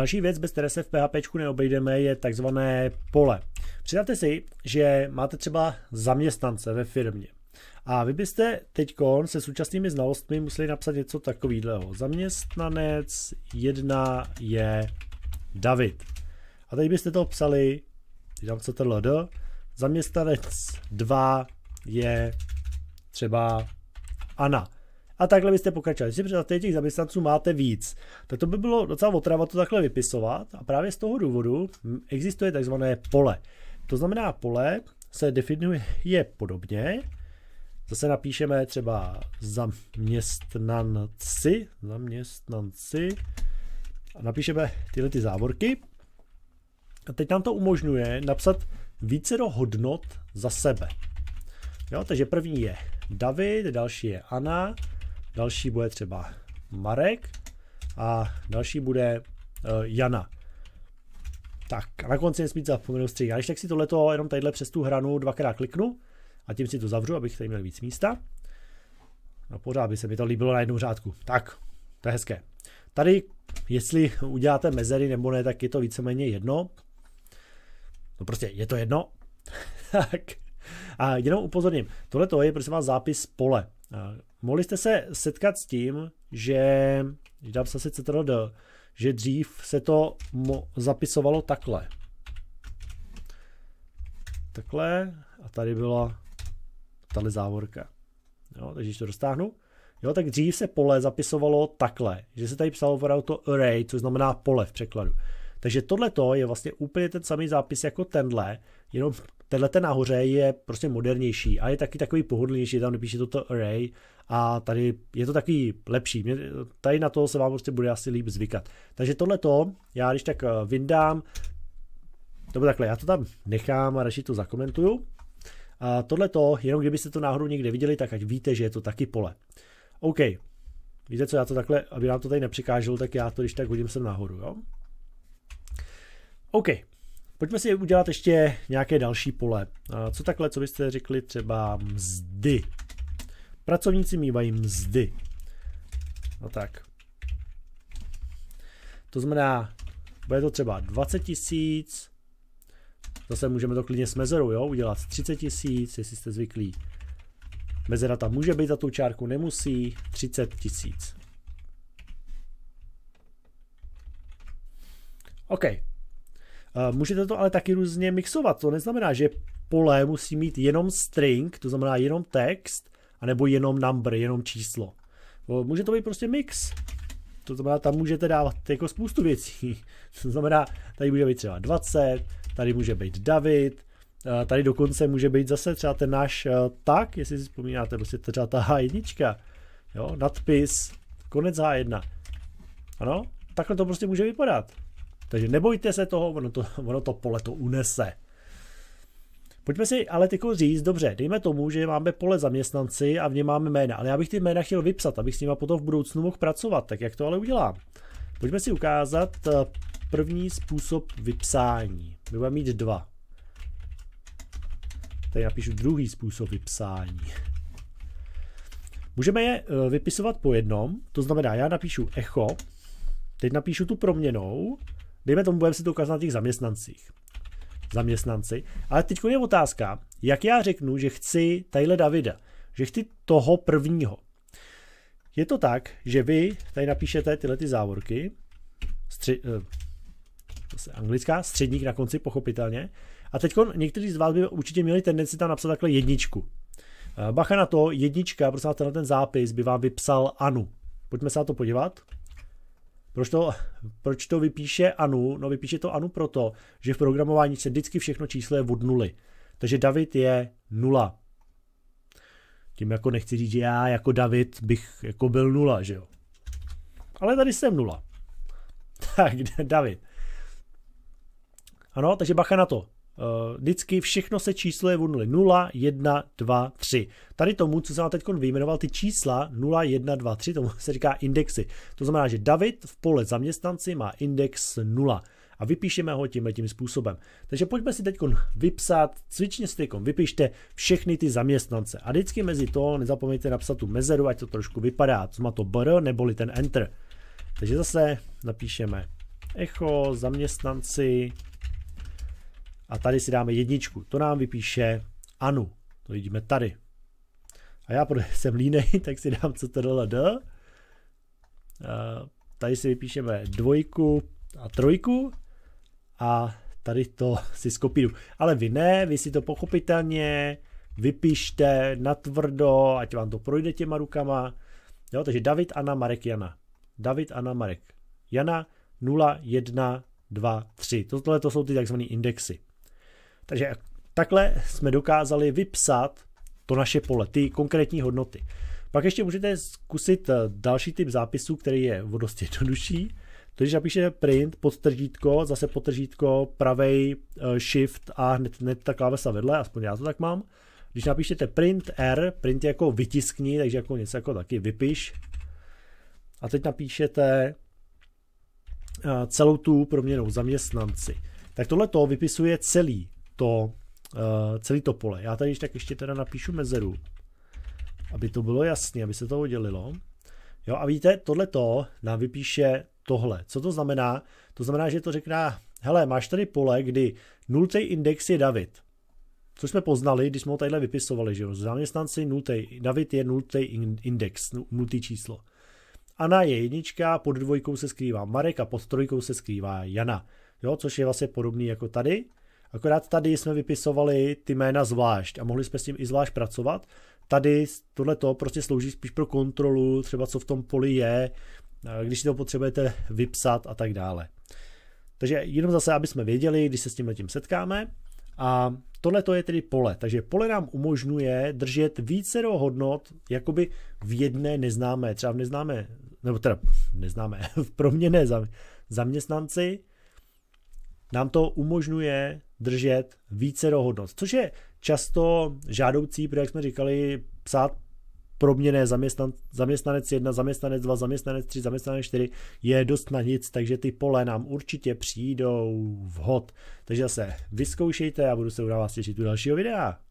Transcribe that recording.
Další věc, bez které se v PHP neobejdeme, je takzvané pole. Představte si, že máte třeba zaměstnance ve firmě. A vy byste teď se současnými znalostmi museli napsat něco takového. Zaměstnanec 1 je David. A teď byste to psali, když co tohle do, zaměstnanec 2 je třeba Ana. A takhle byste pokračovali. Když si těch zaměstnanců máte víc, tak to by bylo docela otrava to takhle vypisovat. A právě z toho důvodu existuje takzvané pole. To znamená, pole se definuje je podobně. Zase napíšeme třeba zaměstnanci, zaměstnanci a napíšeme tyhle ty závorky. A teď nám to umožňuje napsat více do hodnot za sebe. Jo, takže první je David, další je Anna, další bude třeba Marek a další bude uh, Jana. Tak a na konci nesmít zapomenout střih. Já když tak si tohleto jenom tadyhle přes tu hranu dvakrát kliknu a tím si to zavřu, abych tady měl víc místa. No pořád by se mi to líbilo na jednu řádku. Tak, to je hezké. Tady, jestli uděláte mezery nebo ne, tak je to víceméně jedno. No prostě je to jedno. tak. A jenom upozorním, tohle to je prosím vás zápis pole. Mohli jste se setkat s tím, že, dám se ctrl CTRD, že dřív se to zapisovalo takhle. Takhle a tady byla tady závorka. Jo, takže když to dostáhnu, jo, tak dřív se pole zapisovalo takhle, že se tady psalo opravdu to array, což znamená pole v překladu. Takže tohle je vlastně úplně ten samý zápis jako tenhle, jenom tenhle ten nahoře je prostě modernější a je taky takový pohodlnější, tam nepíše toto array a tady je to takový lepší. Mě, tady na to se vám prostě bude asi líp zvykat. Takže tohle to, já když tak eh, vyndám, nebo takhle, já to tam nechám a radši to zakomentuju. A tohle to, jenom kdybyste to náhodou někde viděli, tak ať víte, že je to taky pole. OK, víte co, já to takhle, aby nám to tady nepřekáželo, tak já to když tak hodím sem nahoru, jo? OK, pojďme si udělat ještě nějaké další pole. Co takhle, co byste řekli třeba mzdy. Pracovníci mývají mzdy. No tak. To znamená, bude to třeba 20 tisíc, zase můžeme to klidně s mezerou, jo, udělat 30 tisíc, jestli jste zvyklí. Mezera tam může být za tu čárku, nemusí, 30 tisíc. OK, Eh, můžete to ale taky různě mixovat. To neznamená, že pole musí mít jenom string, to znamená jenom text, anebo jenom number, jenom číslo. Eh, může to být prostě mix. To znamená, tam můžete dávat jako spoustu věcí. To znamená, tady může být třeba 20, tady může být David, eh, tady dokonce může být zase třeba ten náš tak, jestli si vzpomínáte, prostě třeba ta H1, jo, nadpis, konec H1. Ano, takhle to prostě může vypadat. Takže nebojte se toho, ono to, ono to pole to unese. Pojďme si ale tyko říct, dobře, dejme tomu, že máme pole zaměstnanci a v něm máme jména, ale já bych ty jména chtěl vypsat, abych s nimi potom v budoucnu mohl pracovat, tak jak to ale udělám? Pojďme si ukázat eh, první způsob vypsání. My budeme mít dva. Tady napíšu druhý způsob vypsání. Můžeme je eh, vypisovat po jednom, to znamená, já napíšu echo, teď napíšu tu proměnou Dejme tomu, budeme si to ukázat na těch zaměstnancích. Zaměstnanci. Ale teď je otázka, jak já řeknu, že chci tadyhle Davida, že chci toho prvního. Je to tak, že vy tady napíšete tyhle ty závorky, stři, eh, anglická, středník na konci, pochopitelně. A teď někteří z vás by určitě měli tendenci tam napsat takhle jedničku. Eh, bacha na to, jednička, prosím vás, tenhle ten zápis by vám vypsal Anu. Pojďme se na to podívat. Proč to, proč to vypíše Anu? No vypíše to Anu proto, že v programování se vždycky všechno číslo je od nuly. Takže David je nula. Tím jako nechci říct, že já jako David bych jako byl nula, že jo. Ale tady jsem nula. Tak, David. Ano, takže bacha na to. Eh, vždycky všechno se čísluje od 0, 0, 1, 2, 3. Tady tomu, co jsem vám teď vyjmenoval, ty čísla 0, 1, 2, 3, tomu se říká indexy. To znamená, že David v pole zaměstnanci má index 0 a vypíšeme ho tímhle tím způsobem. Takže pojďme si teď vypsat, cvičně si teď vypište všechny ty zaměstnance a vždycky mezi to nezapomeňte napsat tu mezeru, ať to trošku vypadá, co má to br neboli ten enter. Takže zase napíšeme echo zaměstnanci a tady si dáme jedničku. To nám vypíše Anu. To vidíme tady. A já, protože jsem línej, tak si dám CTRLD. Tady si vypíšeme dvojku a trojku. A tady to si skopíru. Ale vy ne, vy si to pochopitelně vypište natvrdo, ať vám to projde těma rukama. Jo, takže David, Anna, Marek, Jana. David, Anna, Marek. Jana 0, 1, 2, 3. Tohle to jsou ty takzvané indexy. Takže takhle jsme dokázali vypsat to naše pole, ty konkrétní hodnoty. Pak ještě můžete zkusit eh, další typ zápisu, který je o dost jednodušší. To když napíšete print, podtržítko, zase podtržítko, pravej eh, shift a hned, hned ta klávesa vedle, aspoň já to tak mám. Když napíšete print R, print je jako vytiskni, takže jako něco jako taky vypiš. A teď napíšete eh, celou tu proměnou zaměstnanci. Tak tohle to vypisuje celý to, eh, celý to pole. Já tady tak ještě teda napíšu mezeru, aby to bylo jasné, aby se to oddělilo. Jo a víte, to nám vypíše tohle. Co to znamená? To znamená, že to řekne, hele, máš tady pole, kdy nultý index je David. Co jsme poznali, když jsme ho tadyhle vypisovali, že jo. Zaměstnanci nultý, David je nultý index, nultý číslo. Ana je jednička, pod dvojkou se skrývá Marek a pod trojkou se skrývá Jana. Jo, což je vlastně podobný jako tady. Akorát tady jsme vypisovali ty jména zvlášť a mohli jsme s tím i zvlášť pracovat. Tady tohle to prostě slouží spíš pro kontrolu, třeba co v tom poli je, když si to potřebujete vypsat a tak dále. Takže jenom zase, aby jsme věděli, když se s tím setkáme. A tohle to je tedy pole. Takže pole nám umožňuje držet více do hodnot jakoby v jedné neznámé, třeba v neznámé, nebo teda neznámé, v proměné zaměstnanci, nám to umožňuje držet více dohodnot, což je často žádoucí, protože jak jsme říkali, psát proměné zaměstnan, zaměstnanec 1, zaměstnanec 2, zaměstnanec 3, zaměstnanec 4 je dost na nic, takže ty pole nám určitě přijdou vhod. Takže zase vyzkoušejte a budu se u vás těšit u dalšího videa.